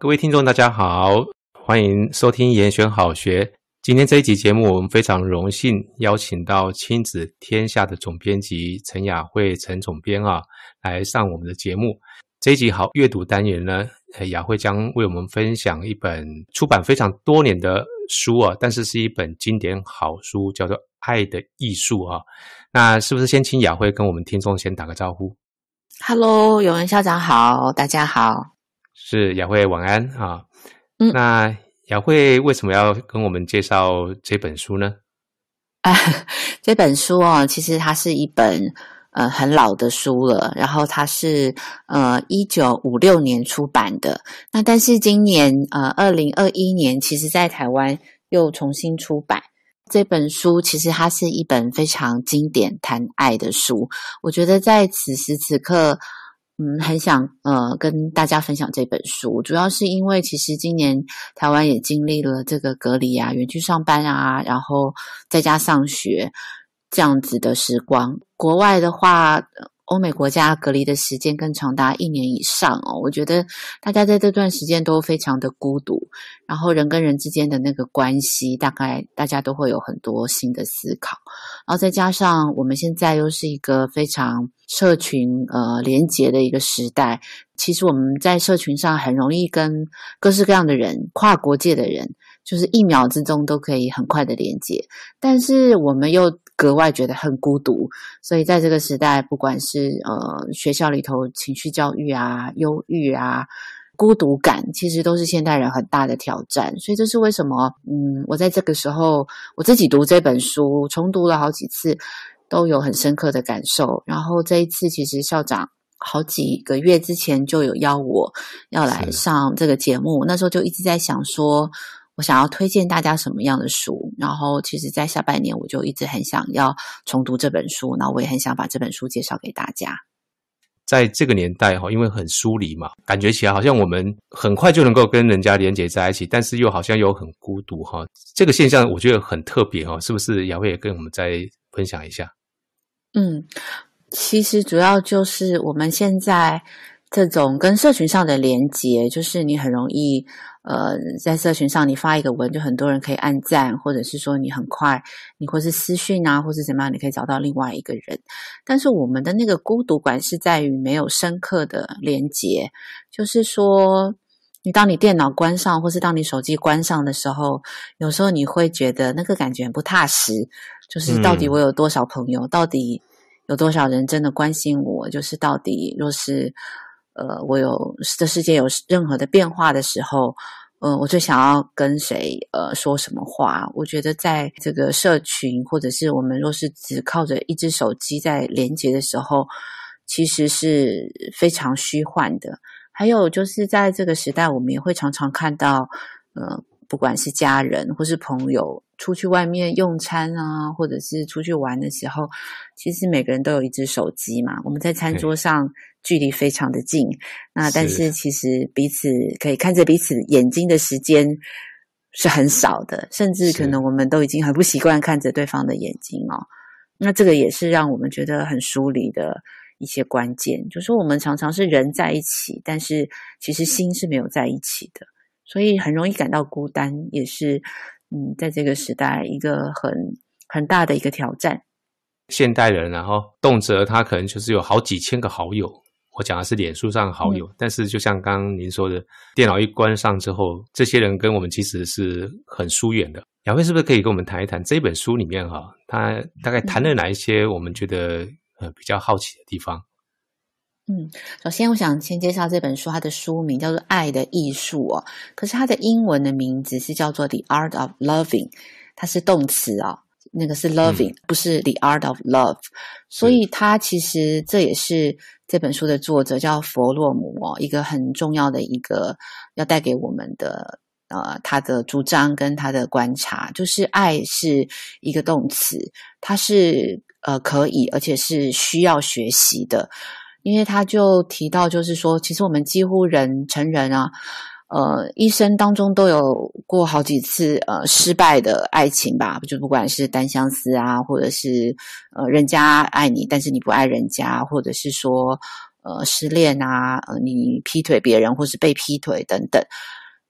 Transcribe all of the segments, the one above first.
各位听众，大家好，欢迎收听《研选好学》。今天这一集节目，我们非常荣幸邀请到《亲子天下》的总编辑陈雅慧（陈总编）啊，来上我们的节目。这一集好阅读单元呢，雅慧将为我们分享一本出版非常多年的书啊，但是是一本经典好书，叫做《爱的艺术》啊。那是不是先请雅慧跟我们听众先打个招呼？Hello，永文校长好，大家好。是雅慧晚安啊，嗯，那雅慧为什么要跟我们介绍这本书呢？啊，这本书哦，其实它是一本呃很老的书了，然后它是呃一九五六年出版的，那但是今年呃二零二一年，其实在台湾又重新出版这本书，其实它是一本非常经典谈爱的书，我觉得在此时此刻。嗯，很想呃跟大家分享这本书，主要是因为其实今年台湾也经历了这个隔离啊、远距上班啊，然后在家上学这样子的时光。国外的话。欧美国家隔离的时间更长达一年以上哦，我觉得大家在这段时间都非常的孤独，然后人跟人之间的那个关系，大概大家都会有很多新的思考，然后再加上我们现在又是一个非常社群呃连结的一个时代，其实我们在社群上很容易跟各式各样的人、跨国界的人，就是一秒之中都可以很快的连接，但是我们又格外觉得很孤独，所以在这个时代，不管是呃学校里头情绪教育啊、忧郁啊、孤独感，其实都是现代人很大的挑战。所以这是为什么？嗯，我在这个时候我自己读这本书，重读了好几次，都有很深刻的感受。然后这一次，其实校长好几个月之前就有邀我，要来上这个节目。那时候就一直在想说。我想要推荐大家什么样的书？然后，其实，在下半年我就一直很想要重读这本书，那我也很想把这本书介绍给大家。在这个年代哈，因为很疏离嘛，感觉起来好像我们很快就能够跟人家连接在一起，但是又好像又很孤独哈。这个现象我觉得很特别哈，是不是？雅慧也跟我们再分享一下。嗯，其实主要就是我们现在这种跟社群上的连接，就是你很容易。呃，在社群上你发一个文，就很多人可以按赞，或者是说你很快，你或是私讯啊，或是怎么样，你可以找到另外一个人。但是我们的那个孤独感是在于没有深刻的连接，就是说，你当你电脑关上，或是当你手机关上的时候，有时候你会觉得那个感觉很不踏实，就是到底我有多少朋友，到底有多少人真的关心我，就是到底若是。呃，我有这世界有任何的变化的时候，嗯，我最想要跟谁呃说什么话？我觉得在这个社群或者是我们若是只靠着一只手机在连接的时候，其实是非常虚幻的。还有就是在这个时代，我们也会常常看到，呃，不管是家人或是朋友，出去外面用餐啊，或者是出去玩的时候，其实每个人都有一只手机嘛。我们在餐桌上距离非常的近，那但是其实彼此可以看着彼此眼睛的时间是很少的，甚至可能我们都已经很不习惯看着对方的眼睛哦。那这个也是让我们觉得很疏离的一些关键，就是说我们常常是人在一起，但是其实心是没有在一起的。所以很容易感到孤单，也是，嗯，在这个时代一个很很大的一个挑战。现代人，然后动辄他可能就是有好几千个好友。我讲的是脸书上好友，但是就像刚刚您说的，电脑一关上之后，这些人跟我们其实是很疏远的。两位是不是可以跟我们谈一谈这本书里面哈，他大概谈了哪一些我们觉得呃比较好奇的地方？嗯，首先我想先介绍这本书，它的书名叫做《爱的艺术》哦。可是它的英文的名字是叫做《The Art of Loving》，它是动词哦，那个是 “loving”，不是 “The Art of Love”。所以，它其实这也是这本书的作者叫佛洛姆哦，一个很重要的一个要带给我们的呃他的主张跟他的观察，就是爱是一个动词，它是呃可以而且是需要学习的。因为他就提到，就是说，其实我们几乎人成人啊，呃，一生当中都有过好几次呃失败的爱情吧，就不管是单相思啊，或者是呃人家爱你，但是你不爱人家，或者是说呃失恋啊，呃你劈腿别人，或是被劈腿等等，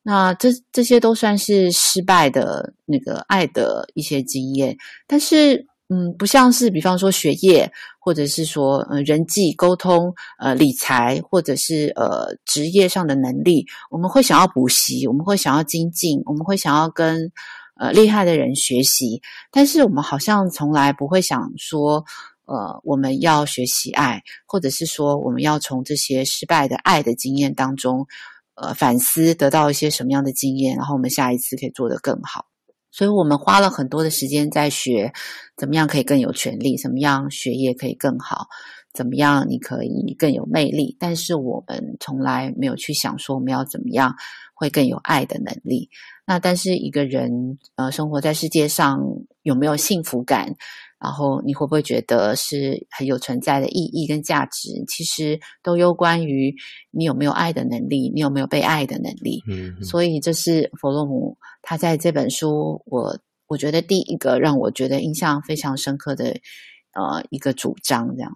那这这些都算是失败的那个爱的一些经验，但是。嗯，不像是比方说学业，或者是说呃人际沟通，呃理财，或者是呃职业上的能力，我们会想要补习，我们会想要精进，我们会想要跟呃厉害的人学习，但是我们好像从来不会想说，呃我们要学习爱，或者是说我们要从这些失败的爱的经验当中，呃反思得到一些什么样的经验，然后我们下一次可以做得更好。所以我们花了很多的时间在学，怎么样可以更有权利，怎么样学业可以更好？怎么样你可以更有魅力？但是我们从来没有去想说我们要怎么样会更有爱的能力。那但是一个人呃生活在世界上有没有幸福感？然后你会不会觉得是很有存在的意义跟价值？其实都有关于你有没有爱的能力，你有没有被爱的能力。嗯，所以这是弗洛姆。他在这本书，我我觉得第一个让我觉得印象非常深刻的，呃，一个主张这样。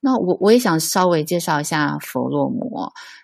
那我我也想稍微介绍一下弗洛姆，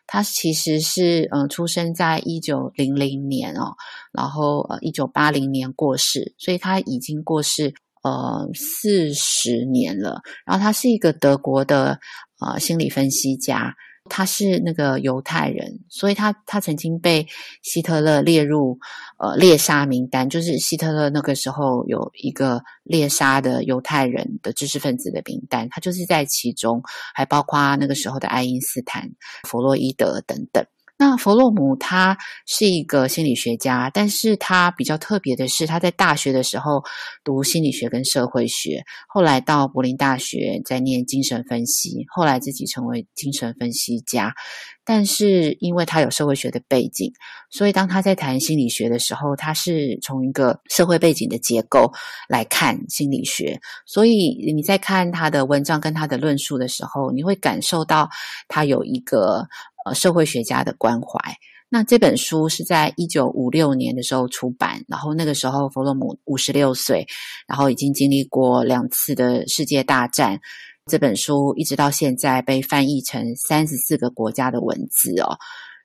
他其实是呃出生在一九零零年哦，然后呃一九八零年过世，所以他已经过世呃四十年了。然后他是一个德国的呃心理分析家。他是那个犹太人，所以他他曾经被希特勒列入呃猎杀名单，就是希特勒那个时候有一个猎杀的犹太人的知识分子的名单，他就是在其中，还包括那个时候的爱因斯坦、弗洛伊德等等。那弗洛姆他是一个心理学家，但是他比较特别的是，他在大学的时候读心理学跟社会学，后来到柏林大学在念精神分析，后来自己成为精神分析家。但是因为他有社会学的背景，所以当他在谈心理学的时候，他是从一个社会背景的结构来看心理学。所以你在看他的文章跟他的论述的时候，你会感受到他有一个。呃，社会学家的关怀。那这本书是在一九五六年的时候出版，然后那个时候弗洛姆五十六岁，然后已经经历过两次的世界大战。这本书一直到现在被翻译成三十四个国家的文字哦。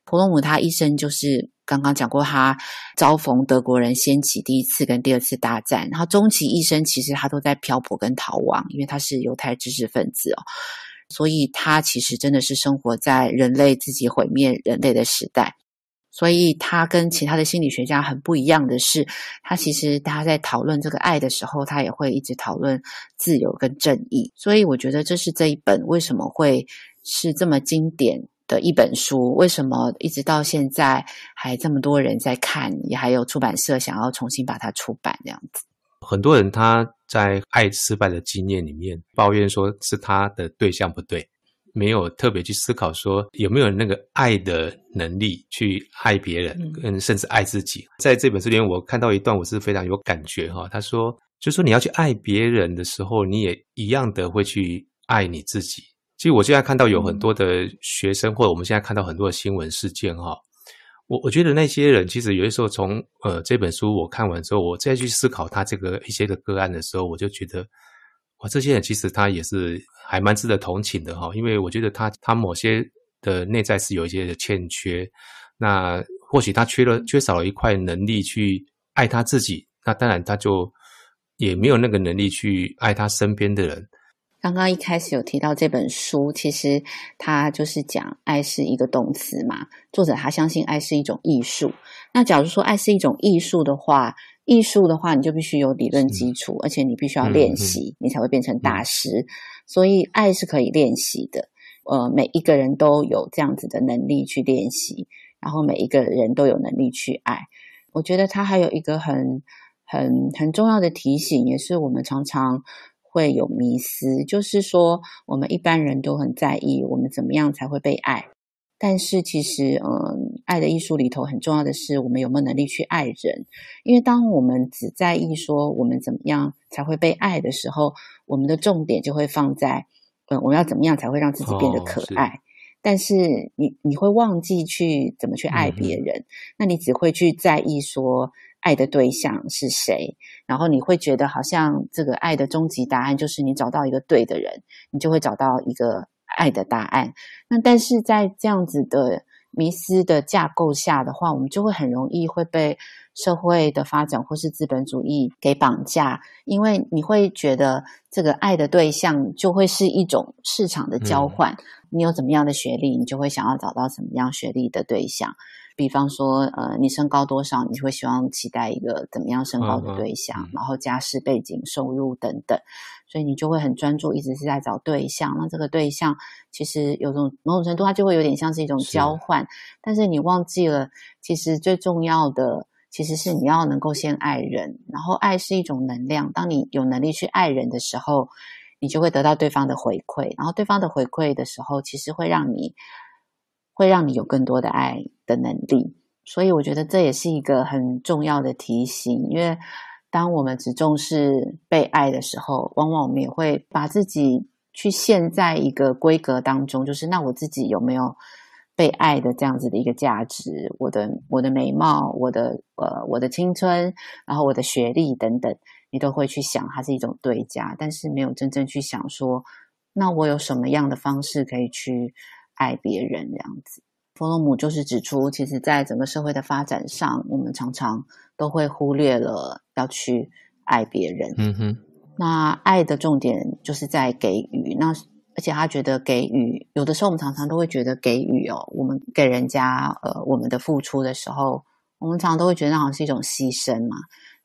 弗洛姆他一生就是刚刚讲过，他遭逢德国人掀起第一次跟第二次大战，他终其一生其实他都在漂泊跟逃亡，因为他是犹太知识分子哦。所以，他其实真的是生活在人类自己毁灭人类的时代。所以，他跟其他的心理学家很不一样的是，他其实他在讨论这个爱的时候，他也会一直讨论自由跟正义。所以，我觉得这是这一本为什么会是这么经典的一本书？为什么一直到现在还这么多人在看？也还有出版社想要重新把它出版这样子？很多人他在爱失败的经验里面抱怨说，是他的对象不对，没有特别去思考说有没有那个爱的能力去爱别人，嗯，甚至爱自己。在这本书里面，我看到一段，我是非常有感觉哈。他说，就说你要去爱别人的时候，你也一样的会去爱你自己。其实我现在看到有很多的学生，或者我们现在看到很多的新闻事件哦。我我觉得那些人其实有的时候从呃这本书我看完之后，我再去思考他这个一些的个案的时候，我就觉得，哇，这些人其实他也是还蛮值得同情的哈，因为我觉得他他某些的内在是有一些的欠缺，那或许他缺了缺少了一块能力去爱他自己，那当然他就也没有那个能力去爱他身边的人。刚刚一开始有提到这本书，其实它就是讲爱是一个动词嘛。作者他相信爱是一种艺术。那假如说爱是一种艺术的话，艺术的话你就必须有理论基础，而且你必须要练习，你才会变成大师。所以爱是可以练习的。呃，每一个人都有这样子的能力去练习，然后每一个人都有能力去爱。我觉得他还有一个很很很重要的提醒，也是我们常常。会有迷思，就是说，我们一般人都很在意我们怎么样才会被爱。但是其实，嗯，爱的艺术里头很重要的是，我们有没有能力去爱人。因为当我们只在意说我们怎么样才会被爱的时候，我们的重点就会放在，嗯，我们要怎么样才会让自己变得可爱。但是你你会忘记去怎么去爱别人，那你只会去在意说。爱的对象是谁？然后你会觉得好像这个爱的终极答案就是你找到一个对的人，你就会找到一个爱的答案。那但是在这样子的迷失的架构下的话，我们就会很容易会被社会的发展或是资本主义给绑架，因为你会觉得这个爱的对象就会是一种市场的交换。你有怎么样的学历，你就会想要找到什么样学历的对象。比方说，呃，你身高多少，你会希望期待一个怎么样身高的对象，然后家世背景、收入等等，所以你就会很专注，一直是在找对象。那这个对象其实有种某种程度，它就会有点像是一种交换。但是你忘记了，其实最重要的其实是你要能够先爱人，然后爱是一种能量。当你有能力去爱人的时候，你就会得到对方的回馈，然后对方的回馈的时候，其实会让你。会让你有更多的爱的能力，所以我觉得这也是一个很重要的提醒。因为当我们只重视被爱的时候，往往我们也会把自己去陷在一个规格当中，就是那我自己有没有被爱的这样子的一个价值？我的我的美貌，我的呃我的青春，然后我的学历等等，你都会去想它是一种对价，但是没有真正去想说，那我有什么样的方式可以去。爱别人这样子，弗洛姆就是指出，其实，在整个社会的发展上，我们常常都会忽略了要去爱别人。嗯哼，那爱的重点就是在给予。那而且他觉得给予，有的时候我们常常都会觉得给予哦，我们给人家呃我们的付出的时候，我们常常都会觉得那好像是一种牺牲嘛。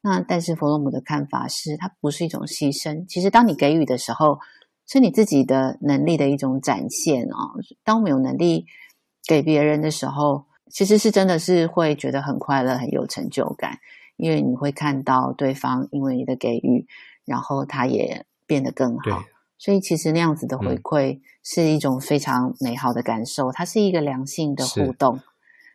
那但是弗洛姆的看法是它不是一种牺牲。其实当你给予的时候。是你自己的能力的一种展现哦。当我们有能力给别人的时候，其实是真的是会觉得很快乐，很有成就感。因为你会看到对方因为你的给予，然后他也变得更好。所以其实那样子的回馈是一种非常美好的感受，它是一个良性的互动，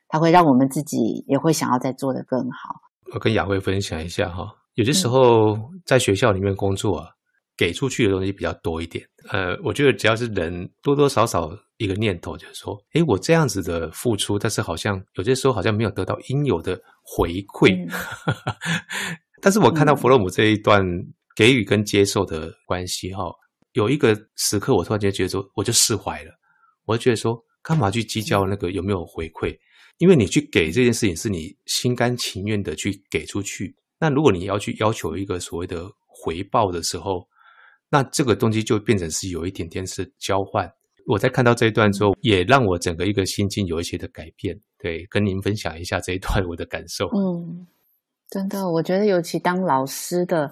它会让我们自己也会想要再做得更好。我跟雅慧分享一下哈，有些时候在学校里面工作。啊，给出去的东西比较多一点，呃，我觉得只要是人多多少少一个念头，就是说，哎，我这样子的付出，但是好像有些时候好像没有得到应有的回馈。但是我看到弗洛姆这一段给予跟接受的关系哈，有一个时刻，我突然间觉得说，我就释怀了。我就觉得说，干嘛去计较那个有没有回馈？因为你去给这件事情是你心甘情愿的去给出去，那如果你要去要求一个所谓的回报的时候，那这个东西就变成是有一点点是交换。我在看到这一段之后，也让我整个一个心境有一些的改变。对，跟您分享一下这一段我的感受。嗯，真的，我觉得尤其当老师的，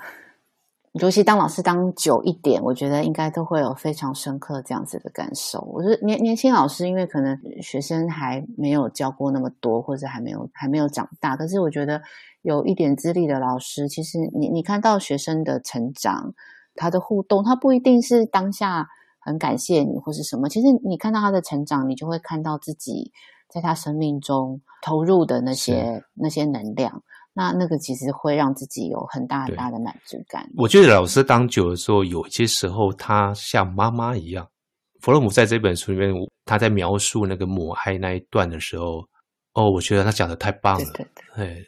尤其当老师当久一点，我觉得应该都会有非常深刻这样子的感受。我觉得年年轻老师，因为可能学生还没有教过那么多，或者还没有还没有长大，可是我觉得有一点资历的老师，其实你你看到学生的成长。他的互动，他不一定是当下很感谢你或是什么。其实你看到他的成长，你就会看到自己在他生命中投入的那些那些能量。那那个其实会让自己有很大很大的满足感。我觉得老师当久的时候，有些时候他像妈妈一样。弗洛姆在这本书里面，他在描述那个母爱那一段的时候，哦，我觉得他讲的太棒了，对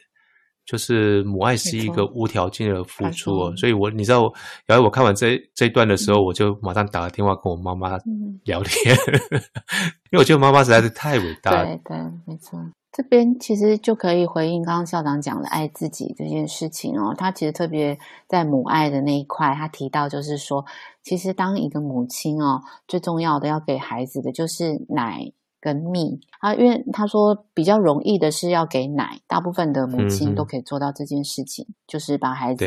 就是母爱是一个无条件的付出哦，所以我你知道，后我看完这这一段的时候，我就马上打个电话跟我妈妈聊天，因为我觉得妈妈实在是太伟大了。对对，没错，这边其实就可以回应刚刚校长讲的爱自己这件事情哦。他其实特别在母爱的那一块，他提到就是说，其实当一个母亲哦，最重要的要给孩子的就是奶。跟蜜，啊，因为他说比较容易的是要给奶，大部分的母亲都可以做到这件事情，就是把孩子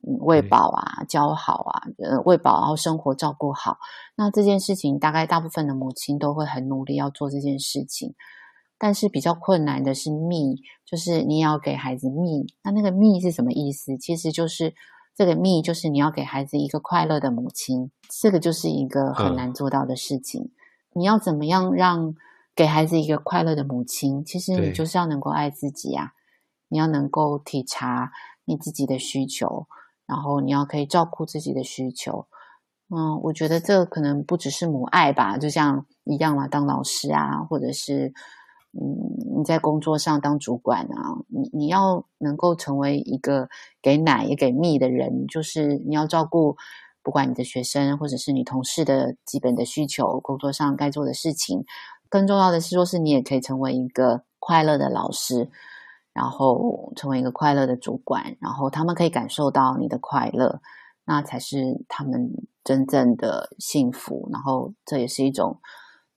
喂饱啊，教好啊，呃，喂饱然后生活照顾好，那这件事情大概大部分的母亲都会很努力要做这件事情。但是比较困难的是蜜，就是你要给孩子蜜，那那个蜜是什么意思？其实就是这个蜜，就是你要给孩子一个快乐的母亲，这个就是一个很难做到的事情。你要怎么样让给孩子一个快乐的母亲？其实你就是要能够爱自己啊！你要能够体察你自己的需求，然后你要可以照顾自己的需求。嗯，我觉得这可能不只是母爱吧，就像一样嘛，当老师啊，或者是嗯你在工作上当主管啊，你你要能够成为一个给奶也给蜜的人，就是你要照顾。不管你的学生或者是你同事的基本的需求，工作上该做的事情，更重要的是，说是你也可以成为一个快乐的老师，然后成为一个快乐的主管，然后他们可以感受到你的快乐，那才是他们真正的幸福。然后，这也是一种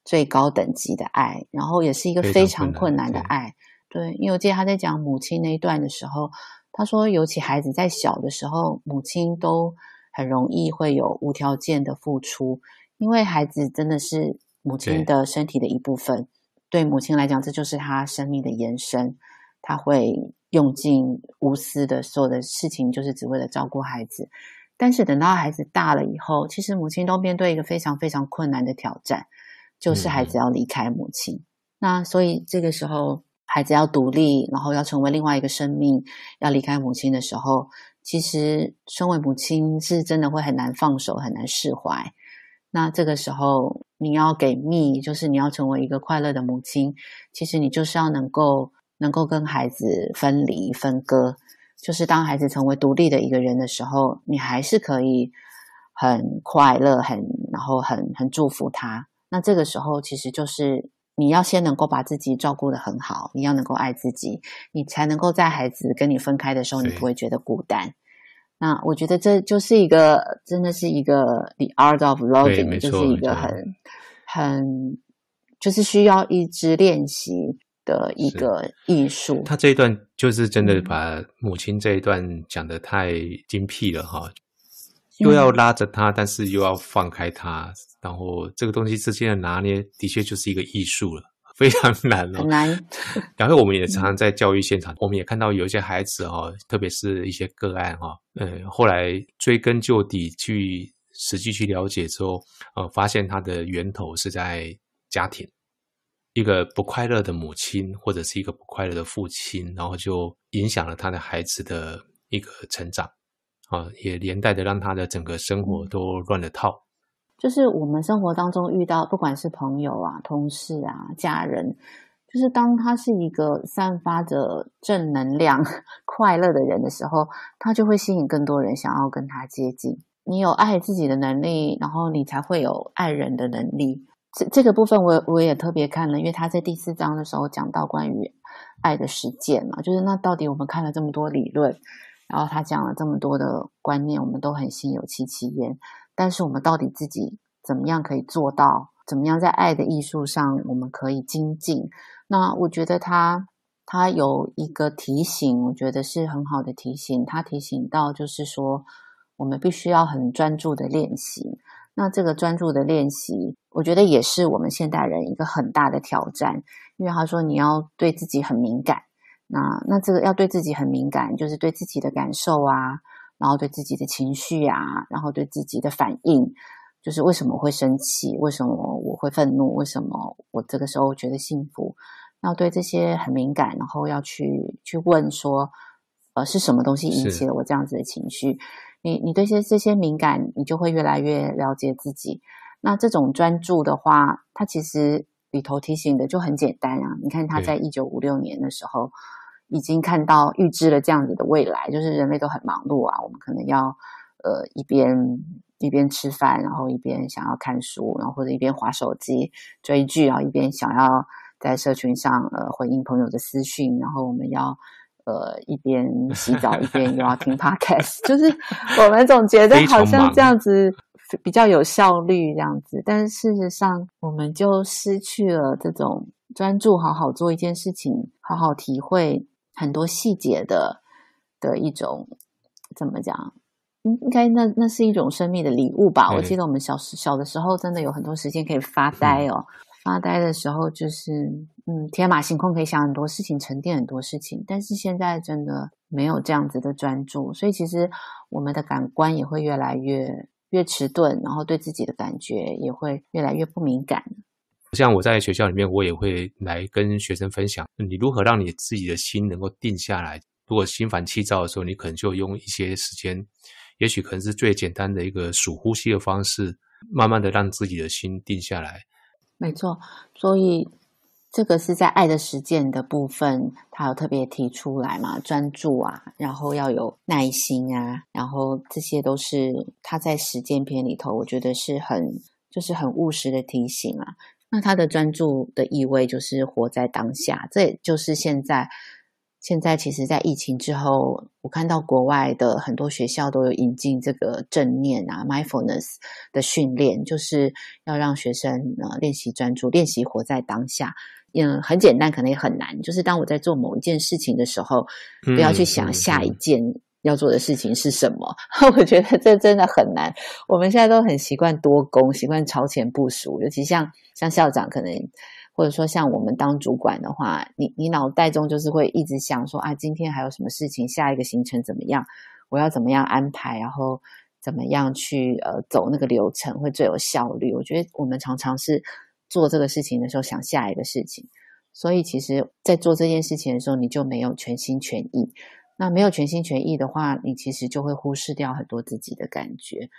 最高等级的爱，然后也是一个非常困难的爱。对，因为我记得他在讲母亲那一段的时候，他说，尤其孩子在小的时候，母亲都。很容易会有无条件的付出，因为孩子真的是母亲的身体的一部分，对母亲来讲，这就是她生命的延伸。她会用尽无私的所有的事情，就是只为了照顾孩子。但是等到孩子大了以后，其实母亲都面对一个非常非常困难的挑战，就是孩子要离开母亲。那所以这个时候，孩子要独立，然后要成为另外一个生命，要离开母亲的时候。其实，身为母亲是真的会很难放手，很难释怀。那这个时候，你要给蜜，就是你要成为一个快乐的母亲。其实，你就是要能够能够跟孩子分离分割。就是当孩子成为独立的一个人的时候，你还是可以很快乐，很然后很很祝福他。那这个时候，其实就是。你要先能够把自己照顾得很好，你要能够爱自己，你才能够在孩子跟你分开的时候，你不会觉得孤单。那我觉得这就是一个，真的是一个 the art of loving，就是一个很、很，就是需要一直练习的一个艺术。他这一段就是真的把母亲这一段讲的太精辟了哈。又要拉着他，但是又要放开他，然后这个东西之间的拿捏，的确就是一个艺术了，非常难了。很难。然后我们也常常在教育现场，我们也看到有一些孩子哈，特别是一些个案哈，嗯，后来追根究底去实际去了解之后，呃，发现他的源头是在家庭，一个不快乐的母亲或者是一个不快乐的父亲，然后就影响了他的孩子的一个成长。啊，也连带的让他的整个生活都乱了套。就是我们生活当中遇到，不管是朋友啊、同事啊、家人，就是当他是一个散发着正能量、快乐的人的时候，他就会吸引更多人想要跟他接近。你有爱自己的能力，然后你才会有爱人的能力。这这个部分，我我也特别看了，因为他在第四章的时候讲到关于爱的实践嘛，就是那到底我们看了这么多理论。然后他讲了这么多的观念，我们都很心有戚戚焉。但是我们到底自己怎么样可以做到？怎么样在爱的艺术上我们可以精进？那我觉得他他有一个提醒，我觉得是很好的提醒。他提醒到，就是说我们必须要很专注的练习。那这个专注的练习，我觉得也是我们现代人一个很大的挑战，因为他说你要对自己很敏感。那那这个要对自己很敏感，就是对自己的感受啊，然后对自己的情绪啊，然后对自己的反应，就是为什么会生气，为什么我会愤怒，为什么我这个时候觉得幸福，要对这些很敏感，然后要去去问说，呃，是什么东西引起了我这样子的情绪？你你对些这些敏感，你就会越来越了解自己。那这种专注的话，它其实里头提醒的就很简单啊。你看他在一九五六年的时候。已经看到预知了这样子的未来，就是人类都很忙碌啊。我们可能要呃一边一边吃饭，然后一边想要看书，然后或者一边划手机追剧啊，一边想要在社群上呃回应朋友的私讯，然后我们要呃一边洗澡一边又要听 podcast，就是我们总觉得好像这样子比较有效率这样子，但是事实上我们就失去了这种专注，好好做一件事情，好好体会。很多细节的的一种，怎么讲？应应该那那是一种生命的礼物吧。我记得我们小时小的时候，真的有很多时间可以发呆哦。发呆的时候，就是嗯，天马行空，可以想很多事情，沉淀很多事情。但是现在真的没有这样子的专注，所以其实我们的感官也会越来越越迟钝，然后对自己的感觉也会越来越不敏感。像我在学校里面，我也会来跟学生分享，你如何让你自己的心能够定下来。如果心烦气躁的时候，你可能就用一些时间，也许可能是最简单的一个数呼吸的方式，慢慢的让自己的心定下来。没错，所以这个是在爱的实践的部分，他有特别提出来嘛，专注啊，然后要有耐心啊，然后这些都是他在实践篇里头，我觉得是很就是很务实的提醒啊。那他的专注的意味就是活在当下，这也就是现在现在其实，在疫情之后，我看到国外的很多学校都有引进这个正念啊，mindfulness 的训练，就是要让学生呃练习专注，练习活在当下。嗯，很简单，可能也很难，就是当我在做某一件事情的时候，不要去想下一件。要做的事情是什么？我觉得这真的很难。我们现在都很习惯多功，习惯朝前部署，尤其像像校长，可能或者说像我们当主管的话，你你脑袋中就是会一直想说啊，今天还有什么事情？下一个行程怎么样？我要怎么样安排？然后怎么样去呃走那个流程会最有效率？我觉得我们常常是做这个事情的时候想下一个事情，所以其实在做这件事情的时候，你就没有全心全意。那没有全心全意的话，你其实就会忽视掉很多自己的感觉，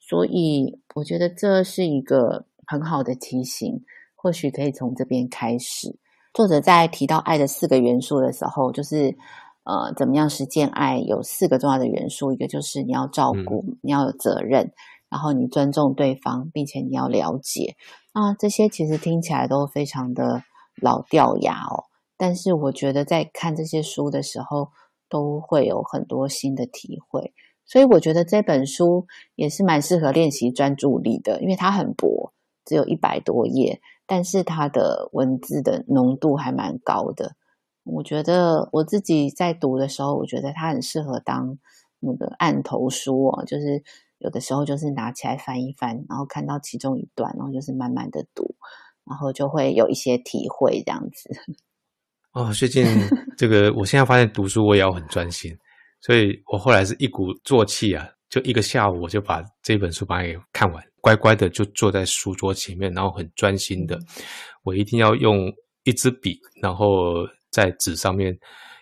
所以我觉得这是一个很好的提醒，或许可以从这边开始。作者在提到爱的四个元素的时候，就是呃，怎么样实践爱有四个重要的元素，一个就是你要照顾，你要有责任，然后你尊重对方，并且你要了解。啊，这些其实听起来都非常的老掉牙哦，但是我觉得在看这些书的时候。都会有很多新的体会，所以我觉得这本书也是蛮适合练习专注力的，因为它很薄，只有一百多页，但是它的文字的浓度还蛮高的。我觉得我自己在读的时候，我觉得它很适合当那个案头书哦，就是有的时候就是拿起来翻一翻，然后看到其中一段，然后就是慢慢的读，然后就会有一些体会这样子。哦，最近 这个，我现在发现读书我也要很专心，所以我后来是一鼓作气啊，就一个下午我就把这本书把它给看完，乖乖的就坐在书桌前面，然后很专心的，我一定要用一支笔，然后在纸上面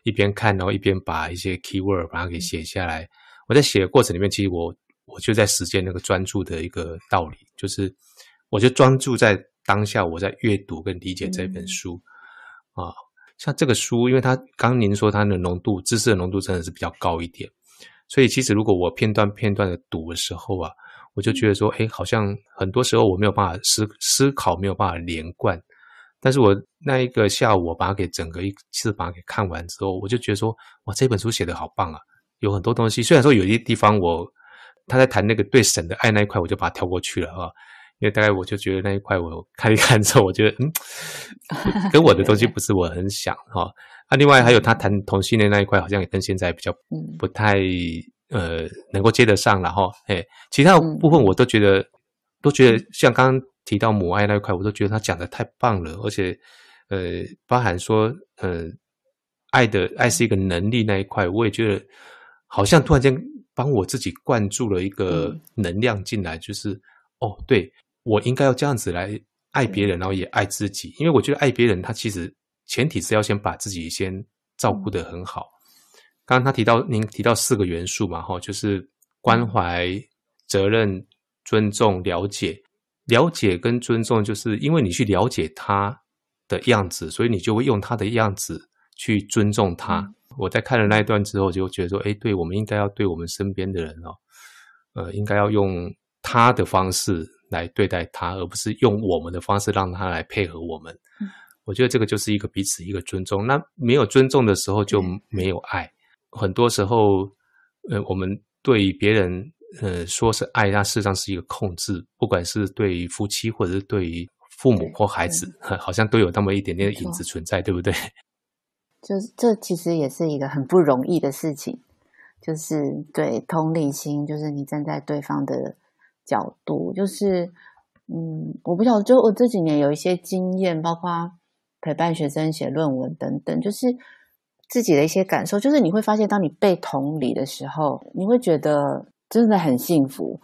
一边看，然后一边把一些 key word 把它给写下来。我在写的过程里面，其实我我就在实践那个专注的一个道理，就是我就专注在当下，我在阅读跟理解这本书啊。像这个书，因为它刚您说它的浓度知识的浓度真的是比较高一点，所以其实如果我片段片段的读的时候啊，我就觉得说，哎，好像很多时候我没有办法思思考，没有办法连贯。但是我那一个下午，我把它给整个一次把它给看完之后，我就觉得说，哇，这本书写的好棒啊，有很多东西。虽然说有一些地方我他在谈那个对神的爱那一块，我就把它跳过去了啊。因为大概我就觉得那一块，我看一看之后，我觉得嗯，跟我的东西 不是我很想哈。那另外还有他谈同性恋那一块，好像也跟现在比较不太呃能够接得上了哈。哎，其他部分我都觉得都觉得像刚刚提到母爱那一块，我都觉得他讲的太棒了，而且呃，包含说呃爱的爱是一个能力那一块，我也觉得好像突然间帮我自己灌注了一个能量进来，就是哦对。我应该要这样子来爱别人，然后也爱自己，因为我觉得爱别人，他其实前提是要先把自己先照顾得很好。刚刚他提到您提到四个元素嘛，哈，就是关怀、责任、尊重、了解。了解跟尊重，就是因为你去了解他的样子，所以你就会用他的样子去尊重他。我在看了那一段之后，就觉得说，哎，对我们应该要对我们身边的人哦，呃，应该要用他的方式。来对待他，而不是用我们的方式让他来配合我们。我觉得这个就是一个彼此一个尊重。那没有尊重的时候就没有爱。很多时候，呃，我们对别人，呃，说是爱，那事实上是一个控制。不管是对于夫妻，或者是对于父母或孩子，好像都有那么一点点影子存在，对不对？就 是这其实也是一个很不容易的事情。就是对同理心，就是你站在对方的。角度就是，嗯，我不晓得，就我这几年有一些经验，包括陪伴学生写论文等等，就是自己的一些感受。就是你会发现，当你被同理的时候，你会觉得真的很幸福。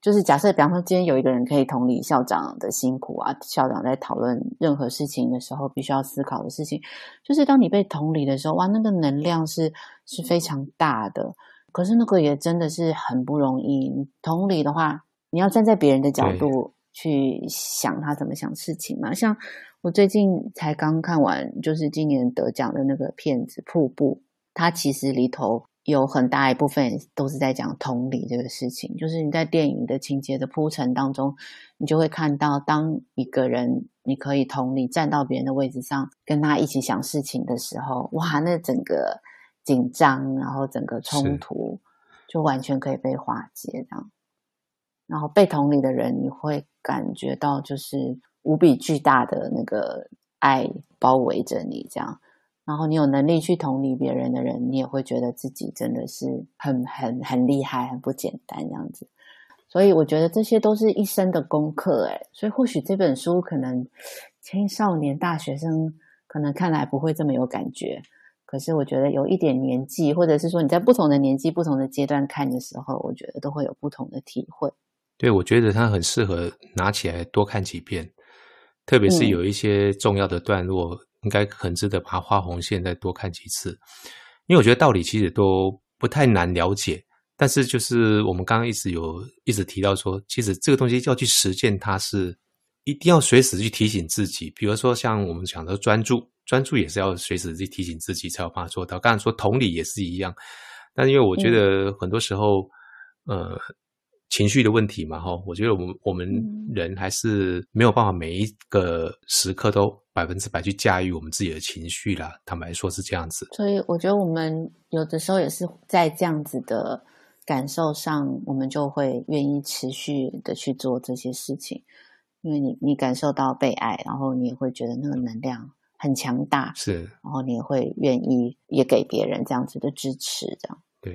就是假设，比方说今天有一个人可以同理校长的辛苦啊，校长在讨论任何事情的时候必须要思考的事情，就是当你被同理的时候，哇，那个能量是是非常大的。可是那个也真的是很不容易。同理的话。你要站在别人的角度去想他怎么想事情嘛？像我最近才刚看完，就是今年得奖的那个片子《瀑布》，它其实里头有很大一部分都是在讲同理这个事情。就是你在电影的情节的铺陈当中，你就会看到，当一个人你可以同理站到别人的位置上，跟他一起想事情的时候，哇，那整个紧张，然后整个冲突，就完全可以被化解这样。然后被同理的人，你会感觉到就是无比巨大的那个爱包围着你，这样。然后你有能力去同理别人的人，你也会觉得自己真的是很很很厉害、很不简单这样子。所以我觉得这些都是一生的功课，诶所以或许这本书可能青少年、大学生可能看来不会这么有感觉，可是我觉得有一点年纪，或者是说你在不同的年纪、不同的阶段看的时候，我觉得都会有不同的体会。对，我觉得它很适合拿起来多看几遍，特别是有一些重要的段落，应该很值得把它画红线，再多看几次。因为我觉得道理其实都不太难了解，但是就是我们刚刚一直有一直提到说，其实这个东西要去实践，它是一定要随时去提醒自己。比如说像我们讲的专注，专注也是要随时去提醒自己，才有办法做到。刚才说同理也是一样，但因为我觉得很多时候，呃。情绪的问题嘛，哈，我觉得我我们人还是没有办法每一个时刻都百分之百去驾驭我们自己的情绪啦。坦白说，是这样子。所以我觉得我们有的时候也是在这样子的感受上，我们就会愿意持续的去做这些事情，因为你你感受到被爱，然后你也会觉得那个能量很强大，是，然后你也会愿意也给别人这样子的支持，这样。对，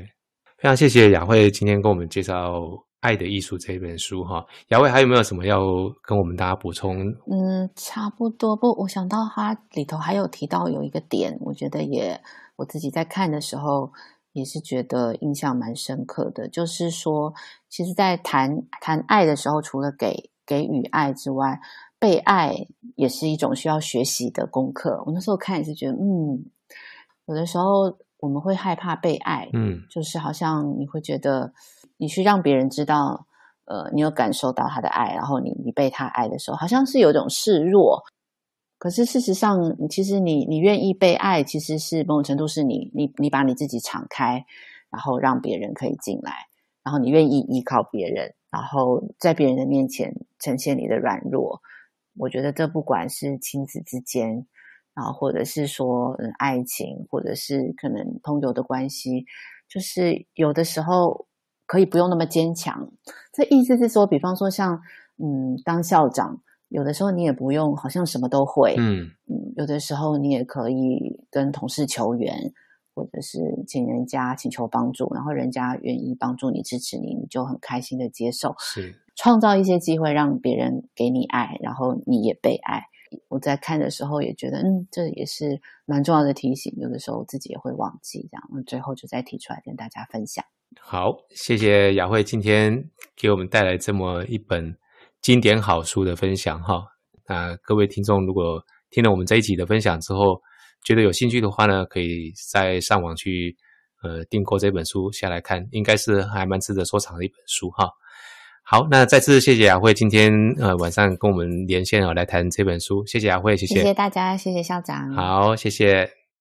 非常谢谢雅慧今天跟我们介绍。《爱的艺术》这本书，哈，雅慧还有没有什么要跟我们大家补充？嗯，差不多。不，我想到它里头还有提到有一个点，我觉得也我自己在看的时候也是觉得印象蛮深刻的，就是说，其实在谈谈爱的时候，除了给给予爱之外，被爱也是一种需要学习的功课。我那时候看也是觉得，嗯，有的时候我们会害怕被爱，嗯，就是好像你会觉得。你去让别人知道，呃，你有感受到他的爱，然后你你被他爱的时候，好像是有一种示弱。可是事实上，其实你你愿意被爱，其实是某种程度是你你你把你自己敞开，然后让别人可以进来，然后你愿意依靠别人，然后在别人的面前呈现你的软弱。我觉得这不管是亲子之间，然后或者是说嗯爱情，或者是可能朋友的关系，就是有的时候。可以不用那么坚强，这意思是说，比方说像嗯，当校长，有的时候你也不用好像什么都会，嗯嗯，有的时候你也可以跟同事求援，或者是请人家请求帮助，然后人家愿意帮助你、支持你，你就很开心的接受，是创造一些机会让别人给你爱，然后你也被爱。我在看的时候也觉得，嗯，这也是蛮重要的提醒。有的时候自己也会忘记，这样，最后就再提出来跟大家分享。好，谢谢雅慧今天给我们带来这么一本经典好书的分享，哈。那各位听众如果听了我们这一集的分享之后，觉得有兴趣的话呢，可以再上网去，呃，订购这本书下来看，应该是还蛮值得收藏的一本书，哈。好，那再次谢谢雅慧，今天呃晚上跟我们连线哦，来谈这本书，谢谢雅慧，谢谢，谢谢大家，谢谢校长，好，谢谢。